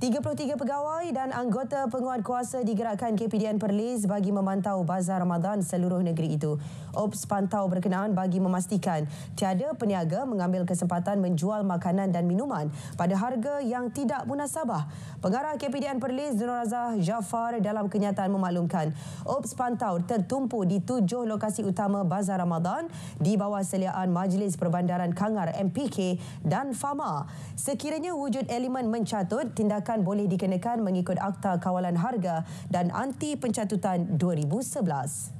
33 pegawai dan anggota penguat kuasa digerakkan KPDN Perlis bagi memantau bazar Ramadan seluruh negeri itu. Ops pantau berkenaan bagi memastikan tiada peniaga mengambil kesempatan menjual makanan dan minuman pada harga yang tidak munasabah. Pengarah KPDN Perlis Nur Razah Jafar dalam kenyataan memaklumkan Ops pantau tertumpu di tujuh lokasi utama bazar Ramadan di bawah seliaan Majlis Perbandaran Kangar MPK dan FAMA. Sekiranya wujud elemen mencatut tindakan dinyatakan boleh dikenakan mengikut Akta Kawalan Harga dan Anti Pencatutan 2011.